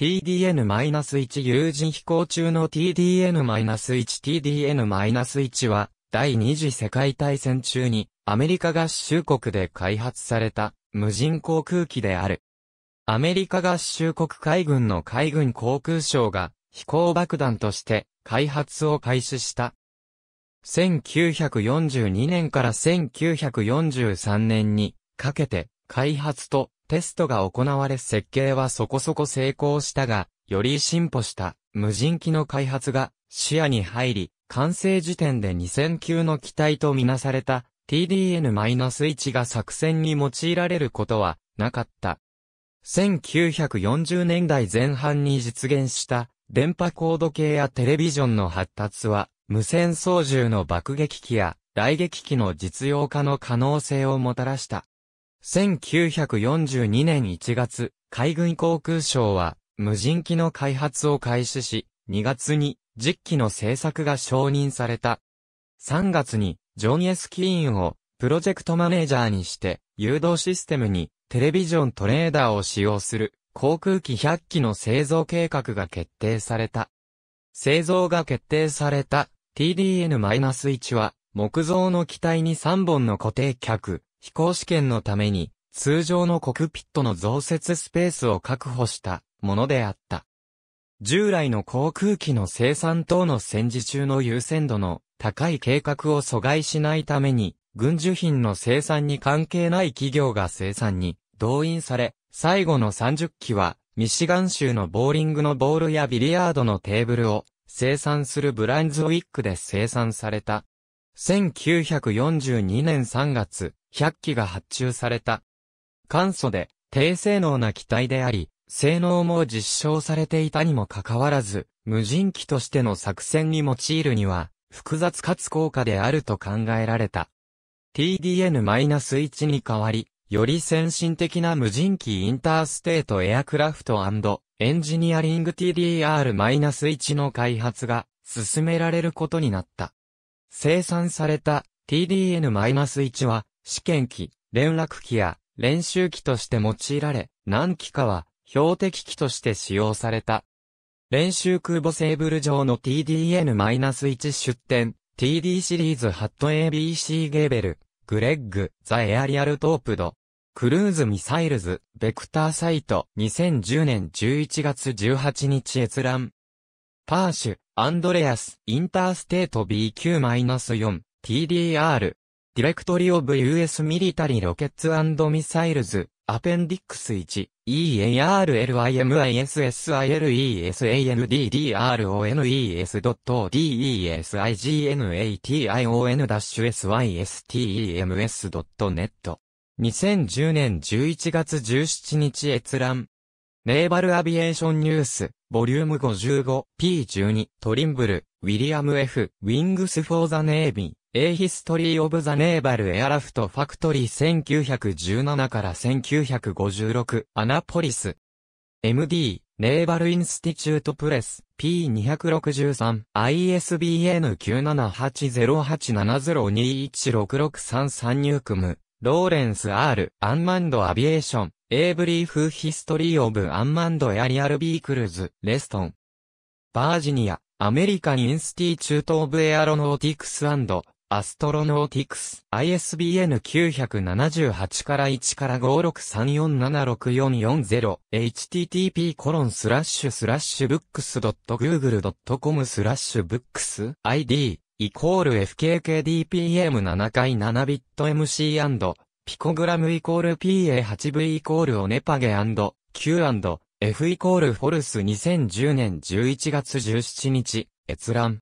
TDN-1 有人飛行中の TDN-1TDN-1 は、第二次世界大戦中に、アメリカ合衆国で開発された、無人航空機である。アメリカ合衆国海軍の海軍航空省が、飛行爆弾として、開発を開始した。1942年から1943年に、かけて、開発とテストが行われ設計はそこそこ成功したが、より進歩した無人機の開発が視野に入り、完成時点で2000級の機体とみなされた TDN-1 が作戦に用いられることはなかった。1940年代前半に実現した電波高度計やテレビジョンの発達は無線操縦の爆撃機や雷撃機の実用化の可能性をもたらした。1942年1月、海軍航空省は、無人機の開発を開始し、2月に、10機の製作が承認された。3月に、ジョン・エス・キーンを、プロジェクトマネージャーにして、誘導システムに、テレビジョントレーダーを使用する、航空機100機の製造計画が決定された。製造が決定された TDN-1 は木造の機体に3本の固定脚、飛行試験のために、通常のコクピットの増設スペースを確保したものであった。従来の航空機の生産等の戦時中の優先度の高い計画を阻害しないために、軍需品の生産に関係ない企業が生産に動員され、最後の30機は、ミシガン州のボーリングのボールやビリヤードのテーブルを生産するブランズウィックで生産された1942年3月、100機が発注された。簡素で低性能な機体であり、性能も実証されていたにもかかわらず、無人機としての作戦に用いるには、複雑かつ高価であると考えられた。TDN-1 に代わり、より先進的な無人機インターステートエアクラフトエンジニアリング TDR-1 の開発が進められることになった。生産された TDN-1 は、試験機、連絡機や練習機として用いられ、何機かは標的機として使用された。練習空母セーブル上の TDN-1 出展、TD シリーズハット ABC ゲーベル、グレッグ、ザ・エアリアルトープド、クルーズ・ミサイルズ、ベクターサイト、2010年11月18日閲覧。パーシュ、アンドレアス、インターステート BQ-4、TDR、ディレクトリオブ US ミリタリーロケッツミサイルズ、アペンディックス1、e a r l i i s s i l e s a n d d r o n e s d e s i g n a t i o n s n e t 2010年11月17日閲覧。ネーバルアビエーションニュース。ボリューム 55P12 トリンブル、ウィリアム F、ウィングス・フォー・ザ・ネービー、A History of the Naval a i r クトリ f t Factory 1917から1956アナポリス MD ネーバルインスティチュートプレス P263 ISBN9780870216633 ニュークムローレンス R アンマンドアビエーション A Brief History of Unmanned Aerial Vehicles, Reston. バージニア、アメリカン・インスティチュート・オブ・エアロノーティクスアストロノーティクス ISBN 978から1から5634764440 http コロンスラッシュスラッシュブックス .google.com スラッシュブックス ID イコール FKKDPM7 回7ビット MC& ピコグラムイコール PA8V イコールオネパゲ &Q&F イコールフォルス2010年11月17日、閲覧。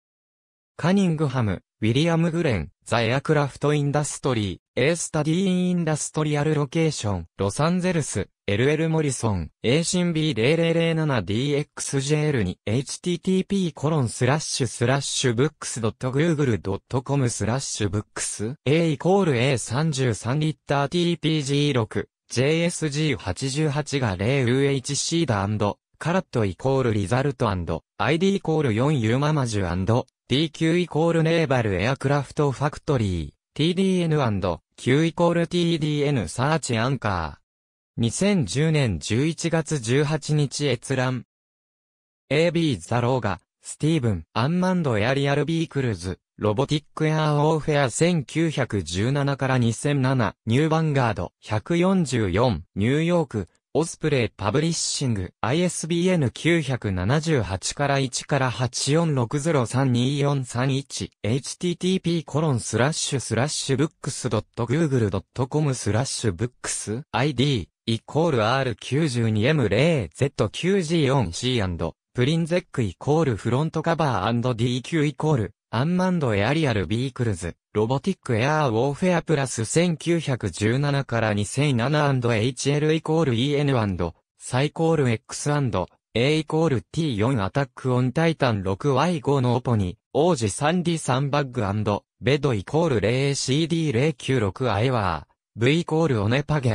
カニングハム、ウィリアム・グレン、ザ・エアクラフト・インダストリー、エースタディー・インダストリアル・ロケーション、ロサンゼルス、LL モリソン、A c B0007DXJL に http コロンスラッシュスラッシュ books.google.com スラッシュブックス、A イコール A33 リッター TPG6 JSG88 が 0UHC だカラットイコールリザルト &ID イコール 4U ママジュ &TQ イコールネーバルエアクラフトファクトリー TDN&Q イコール TDN サーチアンカー2010年11月18日閲覧。AB ザローガ、スティーブン、アンマンドエアリアルビークルズ、ロボティックエアーオーフェア1917から2007、ニューバンガード144、ニューヨーク、オスプレイパブリッシング、ISBN 978から1から8 4 6 0 3 2 4 3 1 http コロンスラッシュスラッシュブックス .google.com スラッシュブックス ID イコール R92M0Z9G4C& プリンゼックイコールフロントカバー &DQ イコールアンマンドエアリアルビークルズロボティックエアーウォーフェアプラス1917から2007 &HL イコール EN& サイコール X& A イコール T4 アタックオンタイタン 6Y5 のオポニ、王子 3D3 バッグベドイコール 0CD096 アイワー、V イコールオネパゲ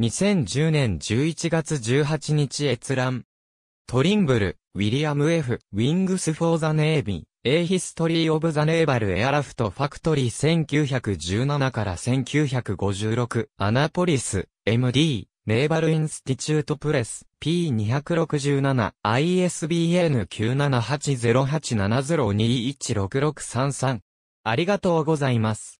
2010年11月18日閲覧。トリンブル、ウィリアム F、ウィングス・フォー・ザ・ネービー、A History of the Naval Aircraft Factory 1917から1956、アナポリス、MD、ネーバル・インスティチュート・プレス、P267、ISBN9780870216633。ありがとうございます。